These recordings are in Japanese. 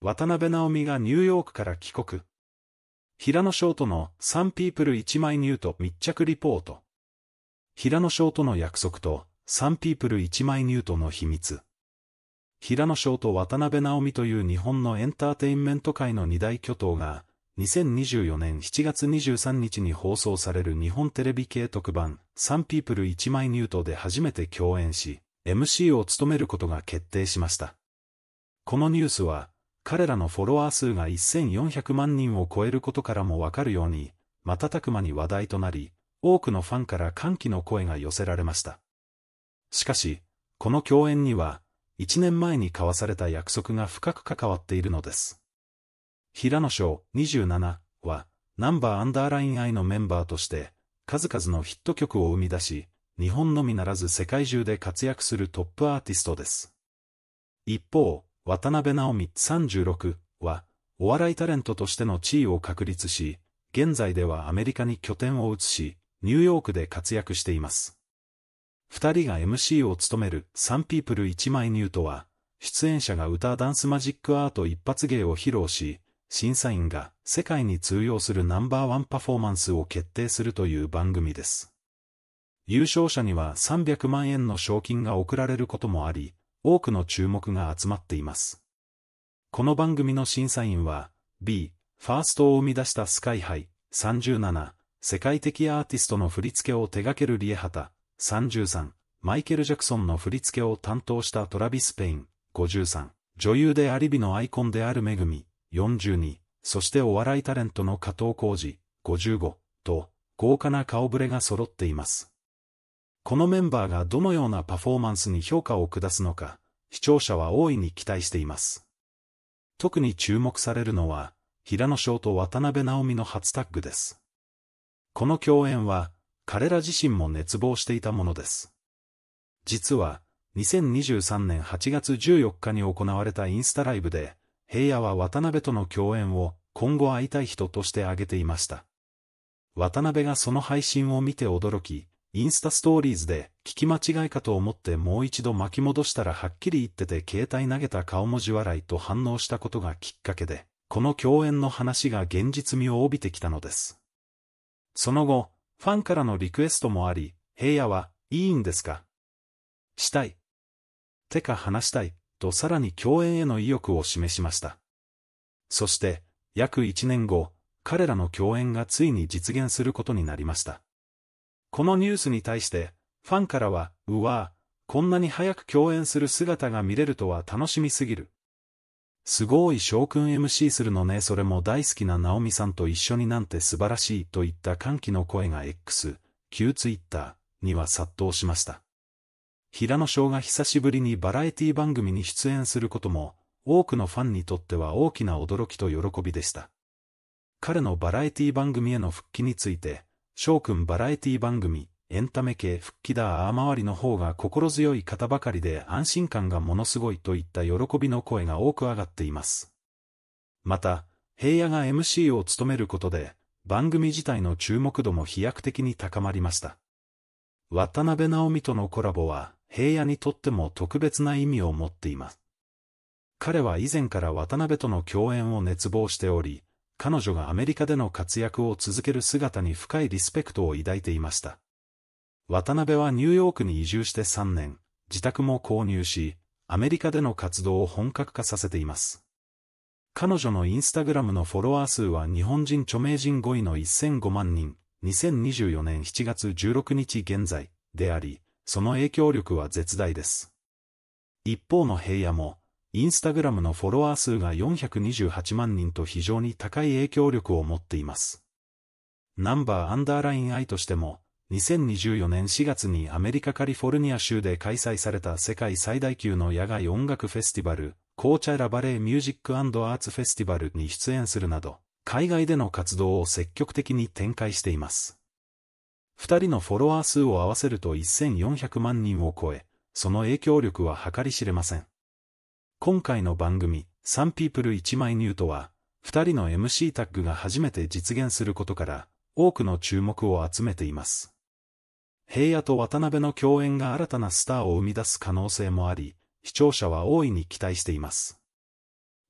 渡辺直美がニューヨークから帰国。平野翔とのサンピープル一枚ニュート密着リポート。平野翔との約束とサンピープル一枚ニュートの秘密。平野翔と渡辺直美という日本のエンターテインメント界の二大巨頭が、2024年7月23日に放送される日本テレビ系特番、サンピープル一枚ニュートで初めて共演し、MC を務めることが決定しました。このニュースは、彼らのフォロワー数が1400万人を超えることからもわかるように、瞬く間に話題となり、多くのファンから歓喜の声が寄せられました。しかし、この共演には、1年前に交わされた約束が深く関わっているのです。平野翔27は、ナンバーアンダーライン愛のメンバーとして、数々のヒット曲を生み出し、日本のみならず世界中で活躍するトップアーティストです。一方、渡辺直美36は、お笑いタレントとしての地位を確立し、現在ではアメリカに拠点を移し、ニューヨークで活躍しています。二人が MC を務めるサンピープル1枚ニュートは、出演者が歌ダンスマジックアート一発芸を披露し、審査員が世界に通用するナンバーワンパフォーマンスを決定するという番組です。優勝者には300万円の賞金が贈られることもあり、多くの注目が集まっています。この番組の審査員は、B、ファーストを生み出したスカイハイ、37、世界的アーティストの振り付けを手掛けるリエハタ、33、マイケル・ジャクソンの振り付けを担当したトラビス・ペイン、53、女優であり美のアイコンであるめぐみ、42、そしてお笑いタレントの加藤浩二、55、と、豪華な顔ぶれが揃っています。このメンバーがどのようなパフォーマンスに評価を下すのか、視聴者は大いに期待しています。特に注目されるのは、平野翔と渡辺直美の初タッグです。この共演は、彼ら自身も熱望していたものです。実は、2023年8月14日に行われたインスタライブで、平野は渡辺との共演を今後会いたい人として挙げていました。渡辺がその配信を見て驚き、インスタストーリーズで、聞き間違いかと思ってもう一度巻き戻したらはっきり言ってて携帯投げた顔文字笑いと反応したことがきっかけで、この共演の話が現実味を帯びてきたのです。その後、ファンからのリクエストもあり、平野は、いいんですかしたい。てか話したい、とさらに共演への意欲を示しました。そして、約1年後、彼らの共演がついに実現することになりました。このニュースに対して、ファンからは、うわぁ、こんなに早く共演する姿が見れるとは楽しみすぎる。すごい翔くん MC するのね、それも大好きなナオミさんと一緒になんて素晴らしいといった歓喜の声が X、旧 Twitter には殺到しました。平野翔が久しぶりにバラエティ番組に出演することも、多くのファンにとっては大きな驚きと喜びでした。彼のバラエティ番組への復帰について、翔くんバラエティ番組、エンタメ系復帰だああ周りの方が心強い方ばかりで安心感がものすごいといった喜びの声が多く上がっています。また、平野が MC を務めることで、番組自体の注目度も飛躍的に高まりました。渡辺直美とのコラボは、平野にとっても特別な意味を持っています。彼は以前から渡辺との共演を熱望しており、彼女がアメリカでの活躍を続ける姿に深いリスペクトを抱いていました。渡辺はニューヨークに移住して3年、自宅も購入し、アメリカでの活動を本格化させています。彼女のインスタグラムのフォロワー数は日本人著名人5位の1005万人、2024年7月16日現在であり、その影響力は絶大です。一方の平野も、インスタグラムのフォロワー数が428万人と非常に高い影響力を持っています。ナンバーアンダーライン I としても、2024年4月にアメリカカリフォルニア州で開催された世界最大級の野外音楽フェスティバル、コーチャラバレーミュージックアーツフェスティバルに出演するなど、海外での活動を積極的に展開しています。二人のフォロワー数を合わせると1400万人を超え、その影響力は計り知れません。今回の番組、サンピープル1枚ニュートは、2人の MC タッグが初めて実現することから、多くの注目を集めています。平野と渡辺の共演が新たなスターを生み出す可能性もあり、視聴者は大いに期待しています。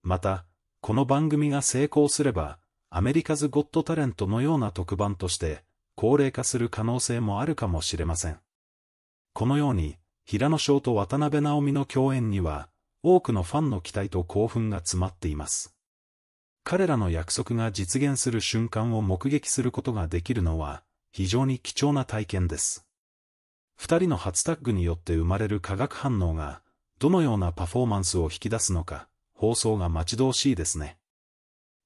また、この番組が成功すれば、アメリカズ・ゴット・タレントのような特番として、高齢化する可能性もあるかもしれません。このように、平野翔と渡辺直美の共演には、多くのファンの期待と興奮が詰まっています。彼らの約束が実現する瞬間を目撃することができるのは、非常に貴重な体験です。二人の初タッグによって生まれる化学反応が、どのようなパフォーマンスを引き出すのか、放送が待ち遠しいですね。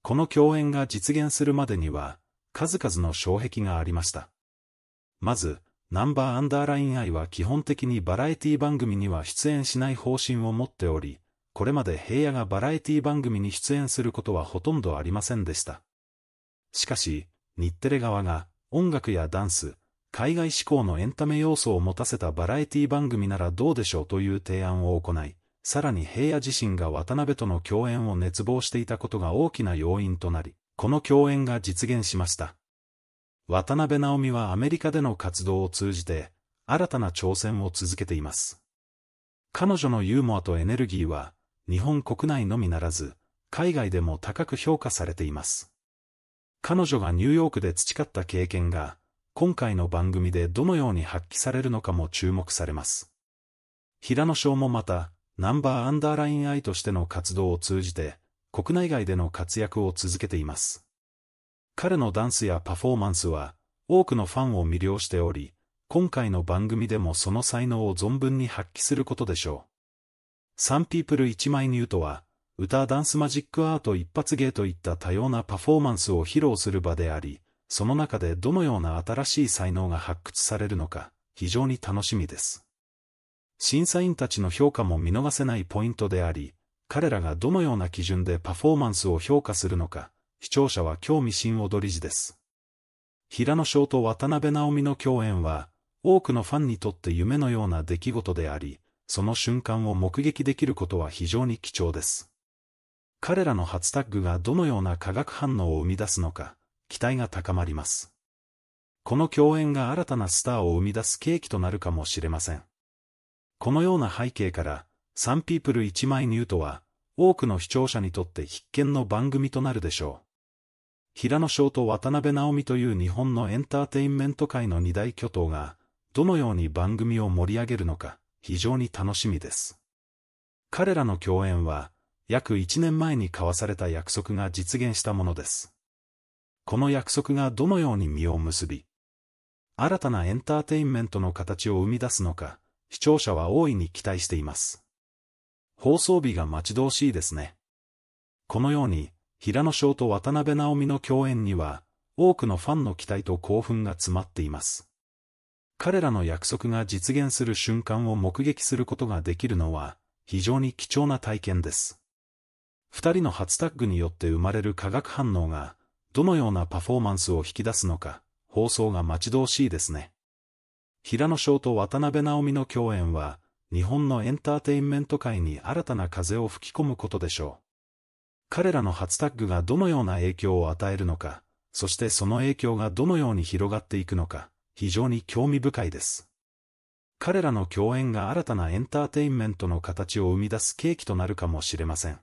この共演が実現するまでには、数々の障壁がありました。まず、ナンバーアンダーライン I は基本的にバラエティ番組には出演しない方針を持っており、これまで平野がバラエティ番組に出演することはほとんどありませんでした。しかし、日テレ側が音楽やダンス、海外志向のエンタメ要素を持たせたバラエティ番組ならどうでしょうという提案を行い、さらに平野自身が渡辺との共演を熱望していたことが大きな要因となり、この共演が実現しました。渡辺直美はアメリカでの活動を通じて、新たな挑戦を続けています。彼女のユーモアとエネルギーは、日本国内のみならず、海外でも高く評価されています。彼女がニューヨークで培った経験が、今回の番組でどのように発揮されるのかも注目されます。平野翔もまた、ナンバーアンダーラインイとしての活動を通じて、国内外での活躍を続けています。彼のダンスやパフォーマンスは、多くのファンを魅了しており、今回の番組でもその才能を存分に発揮することでしょう。サンピープル1枚ニュートは、歌ダンスマジックアート一発芸といった多様なパフォーマンスを披露する場であり、その中でどのような新しい才能が発掘されるのか、非常に楽しみです。審査員たちの評価も見逃せないポイントであり、彼らがどのような基準でパフォーマンスを評価するのか、視聴者は興味津踊り時です。平野翔と渡辺直美の共演は、多くのファンにとって夢のような出来事であり、その瞬間を目撃できることは非常に貴重です。彼らの初タッグがどのような化学反応を生み出すのか、期待が高まります。この共演が新たなスターを生み出す契機となるかもしれません。このような背景から、サンピープル一枚ニュートは、多くの視聴者にとって必見の番組となるでしょう。平野翔と渡辺直美という日本のエンターテインメント界の二大巨頭が、どのように番組を盛り上げるのか、非常に楽しみです。彼らの共演は、約1年前に交わされた約束が実現したものです。この約束がどのように実を結び、新たなエンターテインメントの形を生み出すのか、視聴者は大いに期待しています。放送日が待ち遠しいですね。このように、平野翔と渡辺直美の共演には、多くのファンの期待と興奮が詰まっています。彼らの約束が実現する瞬間を目撃することができるのは、非常に貴重な体験です。二人の初タッグによって生まれる化学反応が、どのようなパフォーマンスを引き出すのか、放送が待ち遠しいですね。平野翔と渡辺直美の共演は、日本のエンターテインメント界に新たな風を吹き込むことでしょう。彼らの初タッグがどのような影響を与えるのか、そしてその影響がどのように広がっていくのか、非常に興味深いです。彼らの共演が新たなエンターテインメントの形を生み出す契機となるかもしれません。